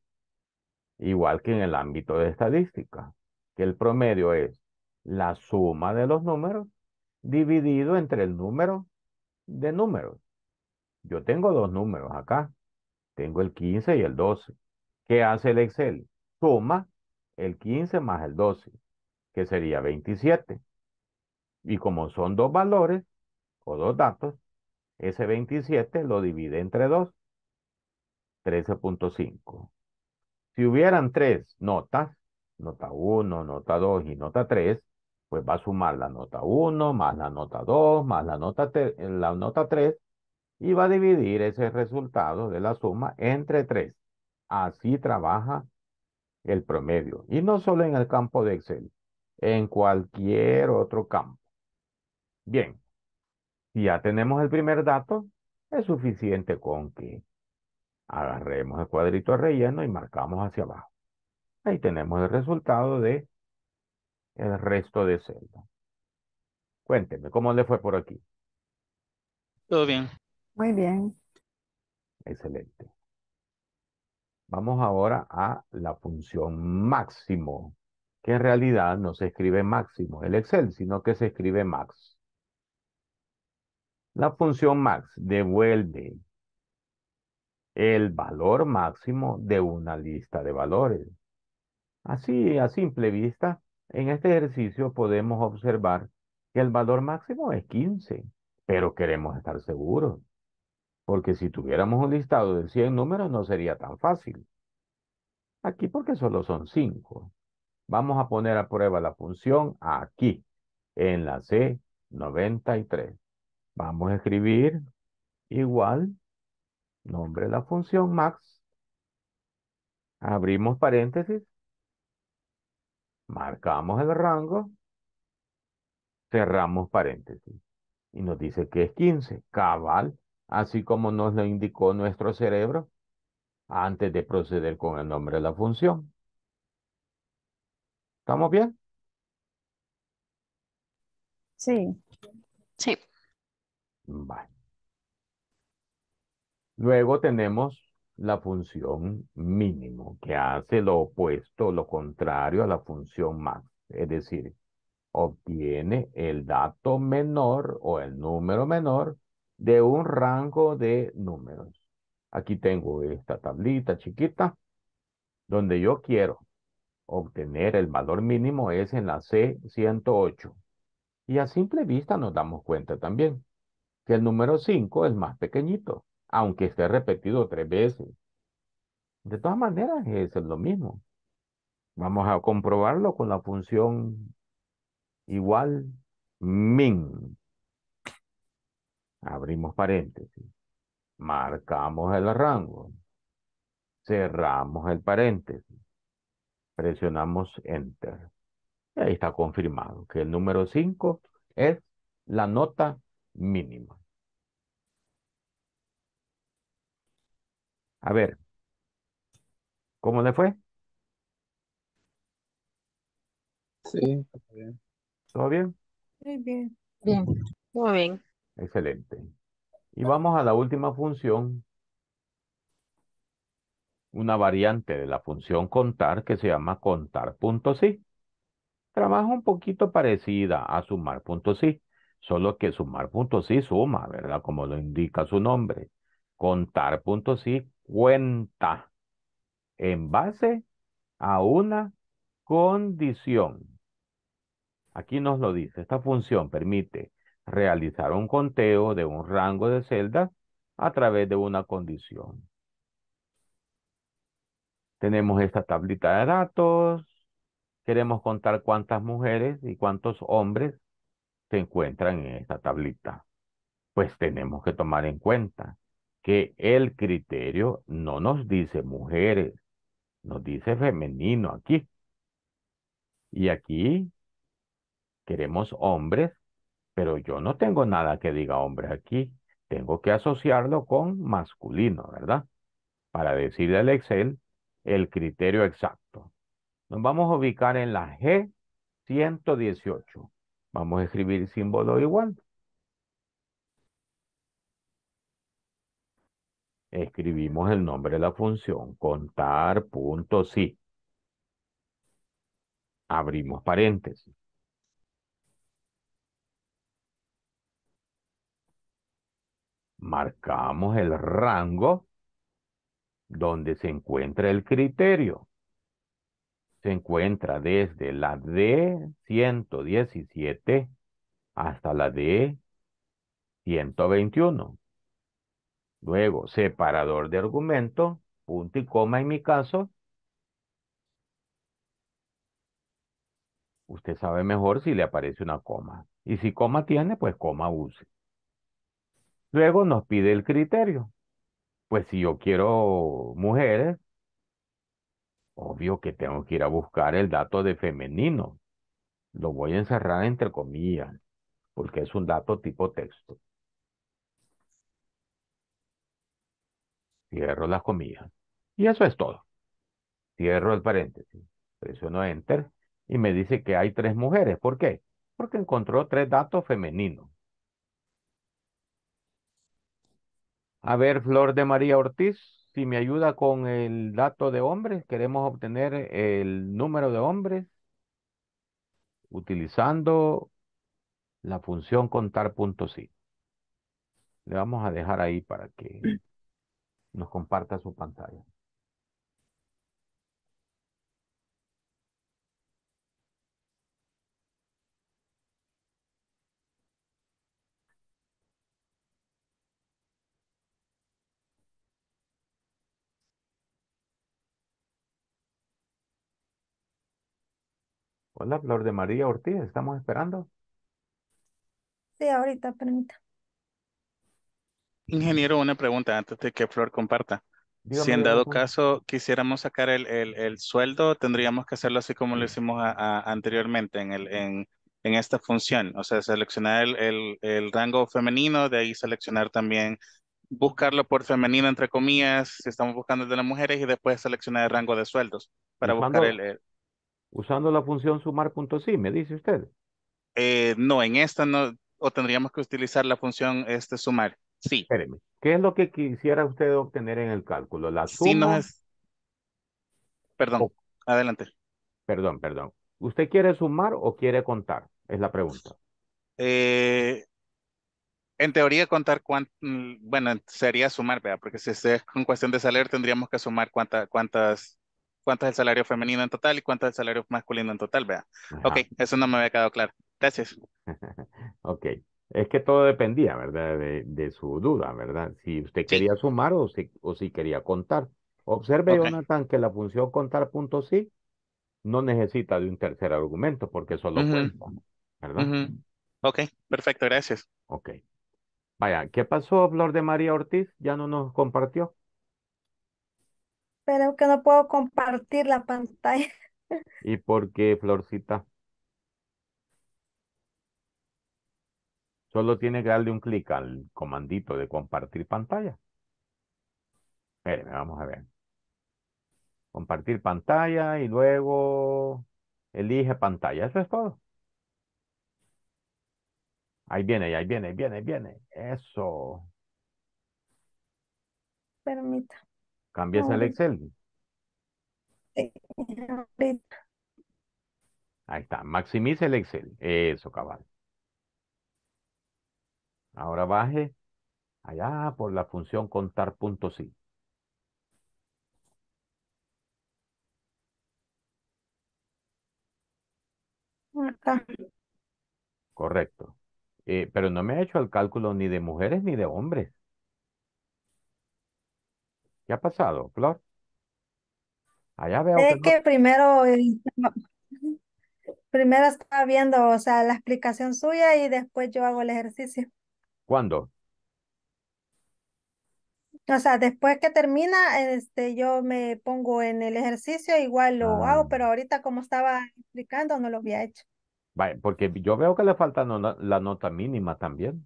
[SPEAKER 1] Igual que en el ámbito de estadística, que el promedio es la suma de los números dividido entre el número de números. Yo tengo dos números acá, tengo el 15 y el 12. ¿Qué hace el Excel? Suma el 15 más el 12, que sería 27. Y como son dos valores o dos datos, ese 27 lo divide entre 2, 13.5. Si hubieran tres notas, nota 1, nota 2 y nota 3, pues va a sumar la nota 1 más la nota 2 más la nota 3 y va a dividir ese resultado de la suma entre 3. Así trabaja el promedio. Y no solo en el campo de Excel, en cualquier otro campo. Bien, si ya tenemos el primer dato, es suficiente con que agarremos el cuadrito relleno y marcamos hacia abajo. Ahí tenemos el resultado de el resto de celda. Cuénteme, ¿cómo le fue por aquí? Todo bien.
[SPEAKER 4] Muy bien.
[SPEAKER 1] Excelente. Vamos ahora a la función máximo, que en realidad no se escribe máximo, en Excel, sino que se escribe max. La función max devuelve el valor máximo de una lista de valores. Así, a simple vista, en este ejercicio podemos observar que el valor máximo es 15, pero queremos estar seguros. Porque si tuviéramos un listado de 100 números no sería tan fácil. Aquí porque solo son 5. Vamos a poner a prueba la función aquí, en la C93. Vamos a escribir igual, nombre de la función max. Abrimos paréntesis. Marcamos el rango. Cerramos paréntesis. Y nos dice que es 15. Cabal, así como nos lo indicó nuestro cerebro antes de proceder con el nombre de la función. ¿Estamos bien? Sí. Sí. Vale. Luego tenemos la función mínimo, que hace lo opuesto, lo contrario a la función más. Es decir, obtiene el dato menor o el número menor de un rango de números. Aquí tengo esta tablita chiquita donde yo quiero obtener el valor mínimo es en la C108. Y a simple vista nos damos cuenta también que el número 5 es más pequeñito, aunque esté repetido tres veces. De todas maneras es lo mismo. Vamos a comprobarlo con la función igual min abrimos paréntesis, marcamos el rango, cerramos el paréntesis, presionamos Enter. Y ahí está confirmado que el número 5 es la nota mínima. A ver, ¿cómo le fue? Sí, está bien. ¿Todo bien?
[SPEAKER 2] Muy bien. Bien, muy bien.
[SPEAKER 1] Excelente. Y ah. vamos a la última función, una variante de la función contar que se llama contar.si. Trabaja un poquito parecida a sumar.si, solo que sumar.si suma, ¿verdad? Como lo indica su nombre. Contar.si cuenta en base a una condición. Aquí nos lo dice, esta función permite realizar un conteo de un rango de celdas a través de una condición. Tenemos esta tablita de datos. Queremos contar cuántas mujeres y cuántos hombres se encuentran en esta tablita. Pues tenemos que tomar en cuenta que el criterio no nos dice mujeres, nos dice femenino aquí. Y aquí queremos hombres pero yo no tengo nada que diga hombre aquí. Tengo que asociarlo con masculino, ¿verdad? Para decirle al Excel el criterio exacto. Nos vamos a ubicar en la G118. Vamos a escribir símbolo igual. Escribimos el nombre de la función, contar Abrimos paréntesis. marcamos el rango donde se encuentra el criterio. Se encuentra desde la D117 hasta la D121. Luego, separador de argumento, punto y coma en mi caso. Usted sabe mejor si le aparece una coma. Y si coma tiene, pues coma use. Luego nos pide el criterio. Pues si yo quiero mujeres, obvio que tengo que ir a buscar el dato de femenino. Lo voy a encerrar entre comillas, porque es un dato tipo texto. Cierro las comillas. Y eso es todo. Cierro el paréntesis. Presiono Enter y me dice que hay tres mujeres. ¿Por qué? Porque encontró tres datos femeninos. A ver, Flor de María Ortiz, si me ayuda con el dato de hombres, queremos obtener el número de hombres utilizando la función contar Le vamos a dejar ahí para que nos comparta su pantalla. Hola, Flor de María Ortiz, estamos esperando.
[SPEAKER 3] Sí, ahorita, permita.
[SPEAKER 4] Ingeniero, una pregunta antes de que Flor comparta. si en dado caso quisiéramos sacar el, el, el, sueldo, tendríamos que hacerlo así como lo hicimos anteriormente en, el, en, en, esta función. O sea, seleccionar el, el rango femenino, de ahí seleccionar también buscarlo por femenino, entre comillas, si estamos buscando de las mujeres, y después seleccionar el rango de sueldos
[SPEAKER 1] para buscar el, usando la función sumar.sí, me dice usted.
[SPEAKER 4] Eh, no, en esta no, o tendríamos que utilizar la función este sumar. Sí.
[SPEAKER 1] Espéreme. ¿Qué es lo que quisiera usted obtener en el cálculo? La suma. Perdón, adelante. Perdón, perdón. ¿Usted quiere sumar o quiere contar? Es la pregunta.
[SPEAKER 4] Eh, en teoría contar cuánto, mm, bueno, sería sumar, ¿verdad? Porque si es con cuestión de salir tendríamos que sumar cuántas, cuántas cuánto es el salario femenino en total y cuánto es el salario masculino en total, vea. Ok, eso no me había quedado claro. Gracias.
[SPEAKER 1] ok. Es que todo dependía, ¿verdad? De, su duda, ¿verdad? Si usted quería sumar o si, o si quería contar. Observe, Jonathan, que la función contar no necesita de un tercer argumento porque solo uh cuenta, ¿verdad?
[SPEAKER 4] Ok, perfecto, gracias. Ok.
[SPEAKER 1] Vaya, ¿qué pasó, Flor de María Ortiz? ¿Ya no nos compartió? Pero que no puedo
[SPEAKER 3] compartir la pantalla.
[SPEAKER 1] ¿Y por qué, Florcita? Solo tiene que darle un clic al comandito de compartir pantalla. Espérenme, vamos a ver. Compartir pantalla y luego elige pantalla. Eso es todo. Ahí viene, ahí viene, ahí viene, ahí viene. Eso. Permita. Cambias al Excel. Ahí está, maximiza el Excel. Eso, cabal. Ahora baje allá por la función contar Correcto. Eh, pero no me ha hecho el cálculo ni de mujeres ni de hombres. ¿Qué ha pasado, Flor? Allá veo Es que
[SPEAKER 3] primero, eh, primero estaba viendo, o sea, la explicación suya y después yo hago el ejercicio. ¿Cuándo? O sea, después que termina, este, yo me pongo en el ejercicio, igual lo ah. hago, pero ahorita como estaba explicando, no lo había hecho.
[SPEAKER 1] porque yo veo que le falta la nota mínima también.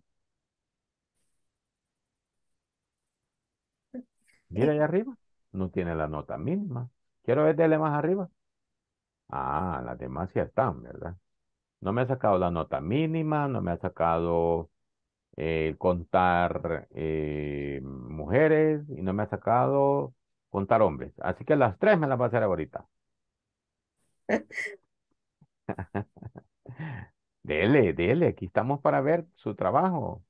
[SPEAKER 1] Mira ¿Eh? allá arriba, no tiene la nota mínima. Quiero ver, dele más arriba. Ah, las demás ya están, ¿verdad? No me ha sacado la nota mínima, no me ha sacado eh, contar eh, mujeres y no me ha sacado contar hombres. Así que las tres me las va a hacer ahorita. dele, dele, aquí estamos para ver su trabajo.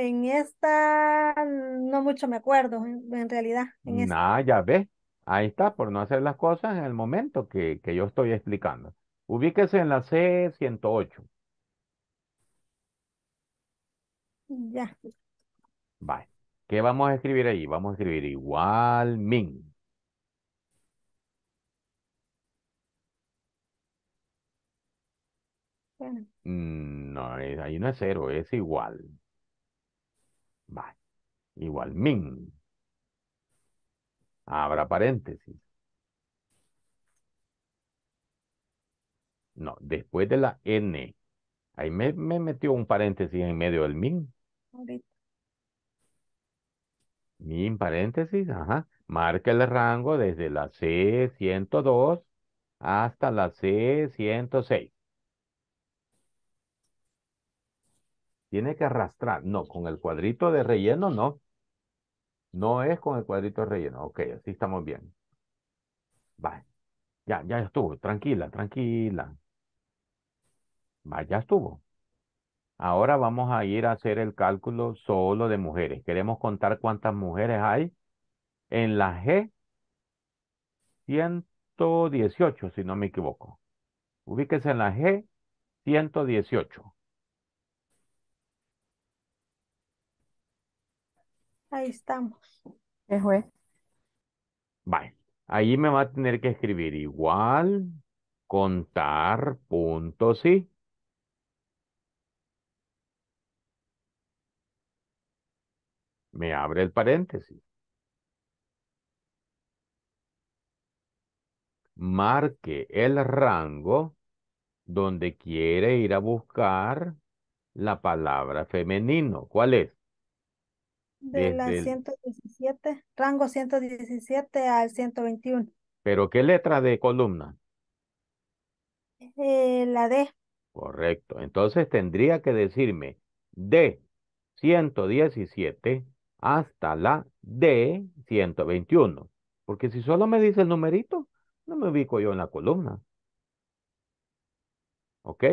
[SPEAKER 3] en esta no mucho me acuerdo, en, realidad.
[SPEAKER 1] ya ves. Ahí está, por no hacer las cosas en el momento que, que yo estoy explicando. Ubíquese en la C108. Ya. Vale. ¿Qué vamos a escribir ahí? Vamos a escribir igual min. Mm, no, ahí no es cero, es igual. Igual min. Abra paréntesis. No, después de la N. Ahí me, metió un paréntesis en medio del min. Min paréntesis, ajá. Marca el rango desde la C102 hasta la C106. Tiene que arrastrar. No, con el cuadrito de relleno no. No es con el cuadrito de relleno. Ok, así estamos bien. Vale. Ya, ya estuvo. Tranquila, tranquila. Va, ya estuvo. Ahora vamos a ir a hacer el cálculo solo de mujeres. Queremos contar cuántas mujeres hay en la G 118, si no me equivoco. Ubíquese en la G 118.
[SPEAKER 3] Ahí estamos.
[SPEAKER 2] fue?
[SPEAKER 1] Vale. Ahí me va a tener que escribir igual, contar, punto, sí. Me abre el paréntesis. Marque el rango donde quiere ir a buscar la palabra femenino. ¿Cuál es?
[SPEAKER 3] de la 117, rango 117 al 121.
[SPEAKER 1] ¿Pero qué letra de columna?
[SPEAKER 3] Eh, la D.
[SPEAKER 1] Correcto. Entonces tendría que decirme D 117 hasta la D 121. Porque si solo me dice el numerito, no me ubico yo en la columna. ¿Ok?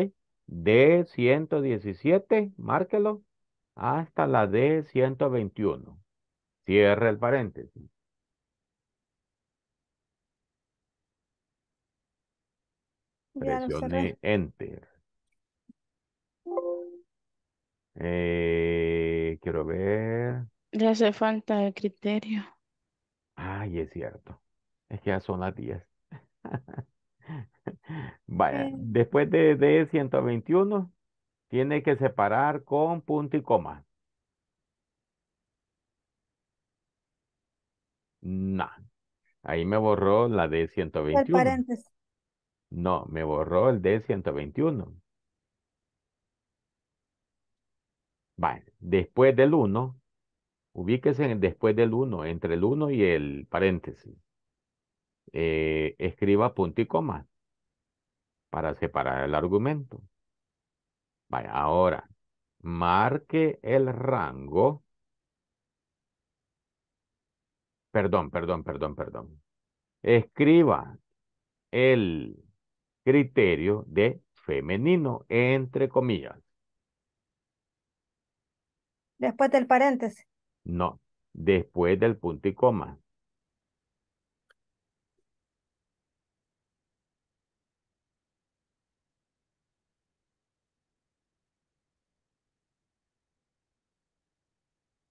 [SPEAKER 1] D 117, márquelo, hasta la D121. Cierra el paréntesis.
[SPEAKER 3] Presione
[SPEAKER 1] Enter. Eh, quiero ver.
[SPEAKER 2] Le hace falta el criterio.
[SPEAKER 1] Ay, es cierto. Es que ya son las 10. Vaya, eh. después de D121, tiene que separar con punto y coma. No. Ahí me borró la d 121. El paréntesis. No, me borró el d 121. Vale. Después del 1, ubíquese después del 1, entre el 1 y el paréntesis. Eh, escriba punto y coma para separar el argumento. Vaya, ahora, marque el rango. Perdón, perdón, perdón, perdón. Escriba el criterio de femenino, entre comillas.
[SPEAKER 3] Después del paréntesis.
[SPEAKER 1] No, después del punto y coma.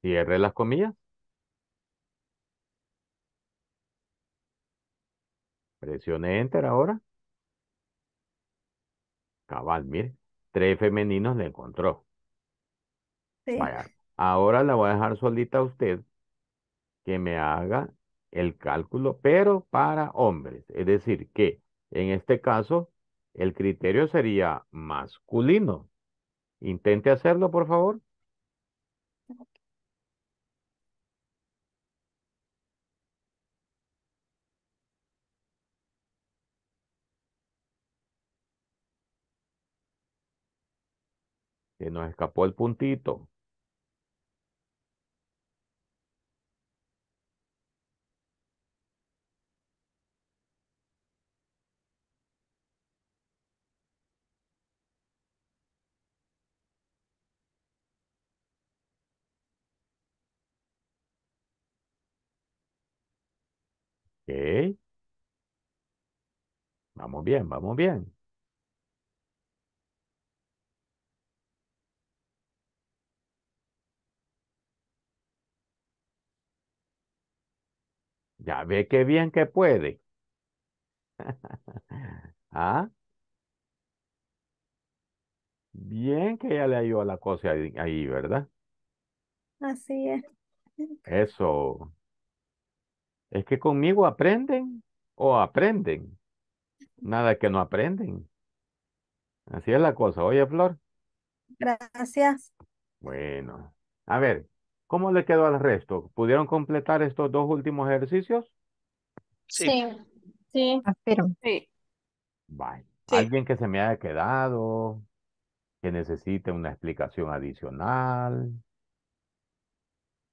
[SPEAKER 1] Cierre las comillas. Presione Enter ahora. Cabal, mire. Tres femeninos le encontró. Ahora la voy a dejar solita a usted que me haga el cálculo, pero para hombres. Es decir, que en este caso el criterio sería masculino. Intente hacerlo, por favor. Que nos escapó el puntito. Okay. Vamos bien, vamos bien. Ya ve qué bien que puede. ¿Ah? Bien que ya le ayudó la cosa ahí, ¿verdad?
[SPEAKER 3] Así es.
[SPEAKER 1] Eso. Es que conmigo aprenden o aprenden. Nada que no aprenden. Así es la cosa. Oye, Flor.
[SPEAKER 3] Gracias.
[SPEAKER 1] Bueno. A ver, ¿Cómo le quedó al resto? ¿Pudieron completar estos dos últimos ejercicios?
[SPEAKER 2] Sí. Sí. Sí. Ah,
[SPEAKER 1] alguien que se me haya quedado, que necesite una explicación adicional.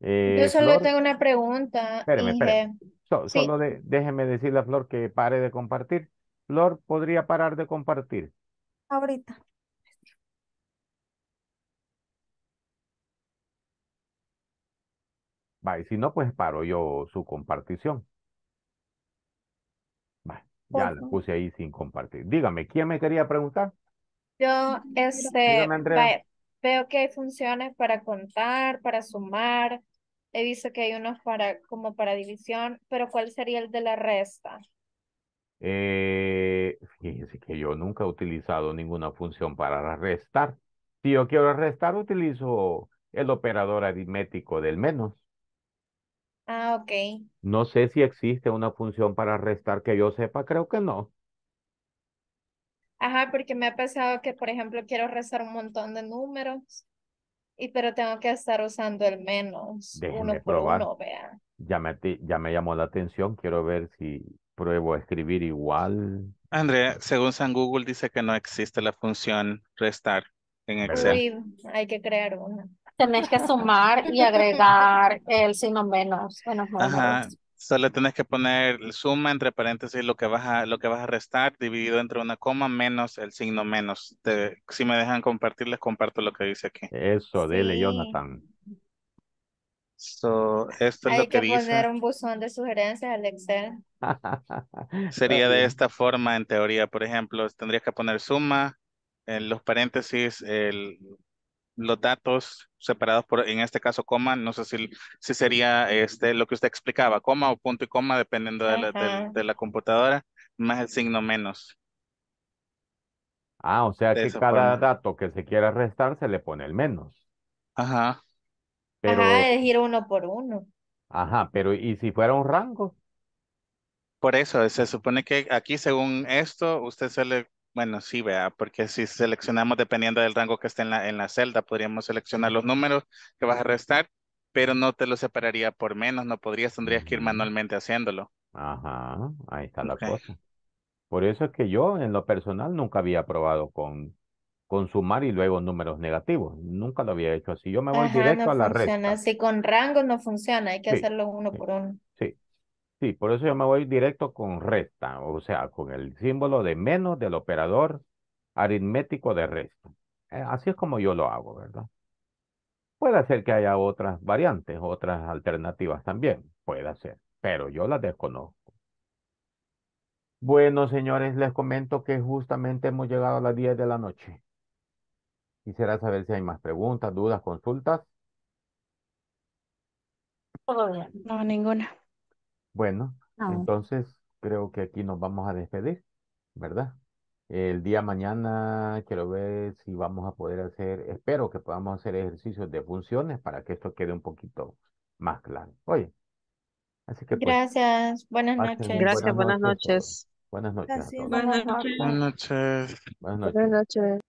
[SPEAKER 1] Eh, Yo solo tengo
[SPEAKER 2] una pregunta.
[SPEAKER 1] Solo déjeme decirle a Flor que pare de compartir. Flor, ¿podría parar de compartir? Ahorita. si no, pues paro yo su compartición. ya la puse ahí sin compartir. Dígame, ¿quién me quería preguntar?
[SPEAKER 2] Yo, este, veo que hay funciones para contar, para sumar. He visto que hay unos para, como para división, pero ¿cuál sería el de la resta?
[SPEAKER 1] Eh, fíjense que yo nunca he utilizado ninguna función para restar. Si yo quiero restar, utilizo el operador aritmético del menos.
[SPEAKER 2] Ah, ok.
[SPEAKER 1] No sé si existe una función para restar que yo sepa, creo que no.
[SPEAKER 2] Ajá, porque me ha pasado que, por ejemplo, quiero restar un montón de números, y pero tengo que estar usando el menos, uno por uno, vea.
[SPEAKER 1] Ya me, ya me llamó la atención, quiero ver si pruebo a escribir igual. Andrea, según San
[SPEAKER 4] Google dice que no existe la función restar en Excel.
[SPEAKER 2] Sí, hay que crear una tenés que sumar y agregar el signo menos. Ajá.
[SPEAKER 4] Solo tenés que poner suma entre paréntesis lo que vas a lo que vas a restar dividido entre una coma menos el signo menos. si me dejan compartir les comparto lo que dice aquí. Eso, dele Jonathan. So, esto es lo que, que dice. poner
[SPEAKER 2] un buzón de sugerencias al Excel.
[SPEAKER 4] Sería de esta forma en teoría, por ejemplo, tendrías que poner suma en los paréntesis el los datos separados por, en este caso, coma, no sé si, sería este, lo que usted explicaba, coma o punto y coma, dependiendo de la, computadora, más el signo menos.
[SPEAKER 1] Ah, o sea que cada dato que se quiera restar se le pone el menos. Ajá. Pero... Ajá,
[SPEAKER 2] ir uno por uno.
[SPEAKER 1] Ajá, pero ¿y si fuera un
[SPEAKER 4] rango? Por eso, se supone que aquí, según esto, usted se le bueno, sí, vea, porque si seleccionamos dependiendo del rango que esté en la, en la celda, podríamos seleccionar los números que vas a restar, pero no te los separaría por menos, no podrías, tendrías que ir mm. manualmente haciéndolo.
[SPEAKER 1] Ajá, ahí está la cosa. Por eso es que yo en lo personal nunca había probado con, con sumar y luego números negativos. Nunca lo había hecho así. Yo me voy directo a la red.
[SPEAKER 2] con rango no funciona, hay que hacerlo uno por uno.
[SPEAKER 1] Sí, por eso yo me voy directo con resta, o sea, con el símbolo de menos del operador aritmético de resta. Eh, así es como yo lo hago, ¿verdad? Puede ser que haya otras variantes, otras alternativas también, puede ser, pero yo las desconozco. Bueno, señores, les comento que justamente hemos llegado a las 10 de la noche. Quisiera saber si hay más preguntas, dudas, consultas.
[SPEAKER 2] No, ninguna.
[SPEAKER 1] Ah, bueno, entonces creo que aquí nos vamos a despedir, ¿verdad? El día mañana quiero ver si vamos a poder hacer, espero que podamos hacer ejercicios de funciones para que esto quede un poquito más claro. Oye, así que pues,
[SPEAKER 2] Gracias. Buenas noches. Gracias, buenas noches.
[SPEAKER 1] Buenas noches.
[SPEAKER 3] Buenas noches. Buenas
[SPEAKER 4] noches.
[SPEAKER 3] Buenas
[SPEAKER 2] noches.